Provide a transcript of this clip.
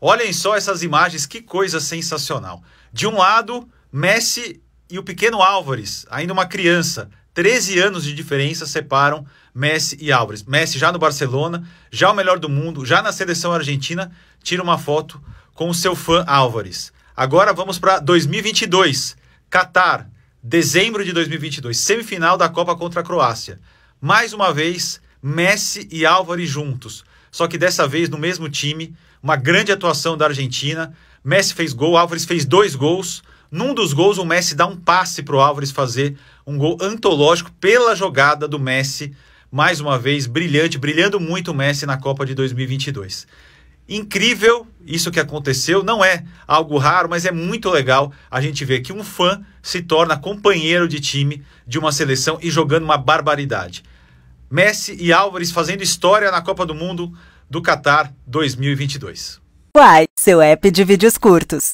Olhem só essas imagens, que coisa sensacional. De um lado, Messi e o pequeno Álvares, ainda uma criança. 13 anos de diferença separam Messi e Álvares. Messi já no Barcelona, já o melhor do mundo, já na seleção argentina, tira uma foto com o seu fã Álvares. Agora vamos para 2022, Catar, dezembro de 2022, semifinal da Copa contra a Croácia. Mais uma vez, Messi e Álvares juntos. Só que dessa vez no mesmo time, uma grande atuação da Argentina. Messi fez gol, Álvares fez dois gols. Num dos gols, o Messi dá um passe para o Álvares fazer um gol antológico pela jogada do Messi. Mais uma vez, brilhante, brilhando muito o Messi na Copa de 2022. Incrível isso que aconteceu, não é algo raro, mas é muito legal a gente ver que um fã se torna companheiro de time de uma seleção e jogando uma barbaridade. Messi e Álvares fazendo história na Copa do Mundo do Qatar 2022. Uai, seu app de vídeos curtos.